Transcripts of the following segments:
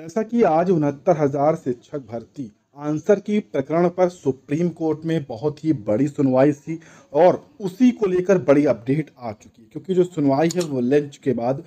जैसा कि आज उनहत्तर हजार शिक्षक भर्ती आंसर की प्रकरण पर सुप्रीम कोर्ट में बहुत ही बड़ी सुनवाई थी और उसी को लेकर बड़ी अपडेट आ चुकी है क्योंकि जो सुनवाई है वो लंच के बाद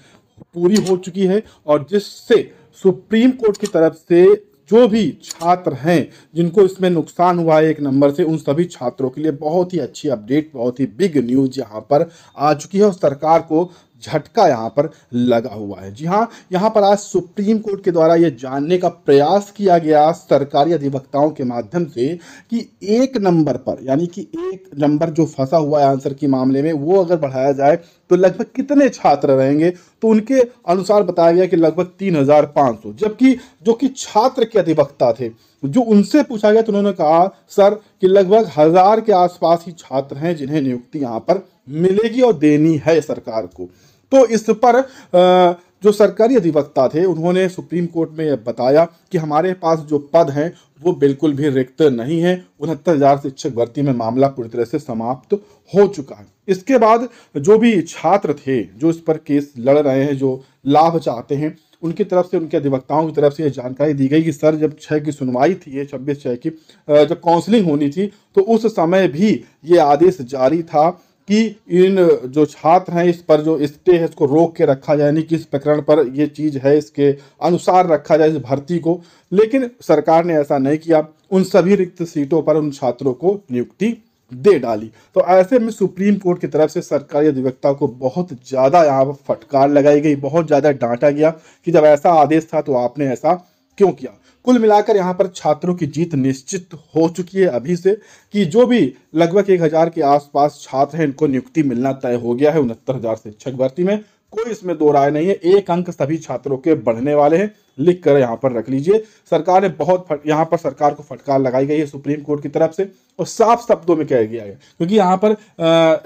पूरी हो चुकी है और जिससे सुप्रीम कोर्ट की तरफ से जो भी छात्र हैं जिनको इसमें नुकसान हुआ है एक नंबर से उन सभी छात्रों के लिए बहुत ही अच्छी अपडेट बहुत ही बिग न्यूज यहाँ पर आ चुकी है और सरकार को झटका यहाँ पर लगा हुआ है जी हाँ यहाँ पर आज सुप्रीम कोर्ट के द्वारा यह जानने का प्रयास किया गया सरकारी अधिवक्ताओं के माध्यम से कि एक नंबर पर यानी कि एक नंबर जो फंसा हुआ है आंसर के मामले में वो अगर बढ़ाया जाए तो लगभग कितने छात्र रहेंगे तो उनके अनुसार बताया गया कि लगभग तीन हजार पाँच सौ जबकि जो कि छात्र के अधिवक्ता थे जो उनसे पूछा गया तो उन्होंने कहा सर कि लगभग हजार के आसपास ही छात्र हैं जिन्हें नियुक्ति यहाँ पर मिलेगी और देनी है सरकार को तो इस पर जो सरकारी अधिवक्ता थे उन्होंने सुप्रीम कोर्ट में यह बताया कि हमारे पास जो पद हैं वो बिल्कुल भी रिक्त नहीं है उनहत्तर हजार शिक्षक भर्ती में मामला पूरी तरह से समाप्त हो चुका है इसके बाद जो भी छात्र थे जो इस पर केस लड़ रहे हैं जो लाभ चाहते हैं उनकी तरफ से उनके अधिवक्ताओं की तरफ से यह जानकारी दी गई कि सर जब छः की सुनवाई थी ये छब्बीस छः की जब काउंसलिंग होनी थी तो उस समय भी ये आदेश जारी था कि इन जो छात्र हैं इस पर जो स्टे है इसको रोक के रखा जाए यानी कि इस प्रकरण पर ये चीज़ है इसके अनुसार रखा जाए इस भर्ती को लेकिन सरकार ने ऐसा नहीं किया उन सभी रिक्त सीटों पर उन छात्रों को नियुक्ति दे डाली तो ऐसे में सुप्रीम कोर्ट की तरफ से सरकारी अधिवक्ता को बहुत ज़्यादा यहाँ पर फटकार लगाई गई बहुत ज़्यादा डांटा गया कि जब ऐसा आदेश था तो आपने ऐसा क्यों किया कुल मिलाकर यहाँ पर छात्रों की जीत निश्चित हो चुकी है अभी से कि जो भी लगभग एक हज़ार के आसपास छात्र हैं इनको नियुक्ति मिलना तय हो गया है उनहत्तर हज़ार शिक्षक भर्ती में कोई इसमें दो राय नहीं है एक अंक सभी छात्रों के बढ़ने वाले हैं लिख कर यहाँ पर रख लीजिए सरकार ने बहुत फट, यहाँ पर सरकार को फटकार लगाई गई है सुप्रीम कोर्ट की तरफ से और साफ शब्दों में कह गया है क्योंकि यहाँ पर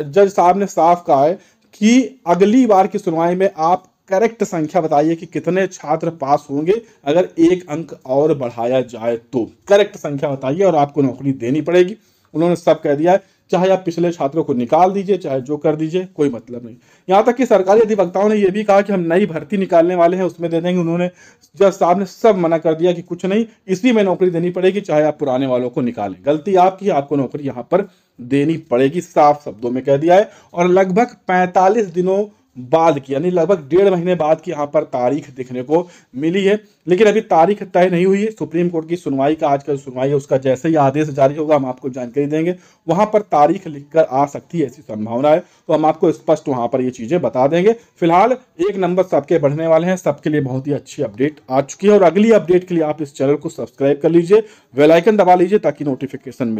जज साहब ने साफ कहा है कि अगली बार की सुनवाई में आप करेक्ट संख्या बताइए कि कितने छात्र पास होंगे अगर एक अंक और बढ़ाया जाए तो करेक्ट संख्या बताइए और आपको नौकरी देनी पड़ेगी उन्होंने सब कह दिया है चाहे आप पिछले छात्रों को निकाल दीजिए चाहे जो कर दीजिए कोई मतलब नहीं यहाँ तक कि सरकारी अधिवक्ताओं ने यह भी कहा कि हम नई भर्ती निकालने वाले हैं उसमें दे देंगे उन्होंने जज साहब ने सब मना कर दिया कि कुछ नहीं इसी में नौकरी देनी पड़ेगी चाहे आप पुराने वालों को निकालें गलती आपकी आपको नौकरी यहाँ पर देनी पड़ेगी साफ शब्दों में कह दिया है और लगभग पैंतालीस दिनों बाद की यानी लगभग डेढ़ महीने बाद की यहाँ पर तारीख देखने को मिली है लेकिन अभी तारीख तय नहीं हुई है सुप्रीम कोर्ट की सुनवाई का आज का सुनवाई है उसका जैसे ही आदेश जारी होगा हम आपको जानकारी देंगे वहाँ पर तारीख लिखकर आ सकती है ऐसी संभावना है तो हम आपको स्पष्ट वहाँ पर ये चीज़ें बता देंगे फिलहाल एक नंबर सबके बढ़ने वाले हैं सबके लिए बहुत ही अच्छी अपडेट आ चुकी है और अगली अपडेट के लिए आप इस चैनल को सब्सक्राइब कर लीजिए वेलाइकन दबा लीजिए ताकि नोटिफिकेशन मिले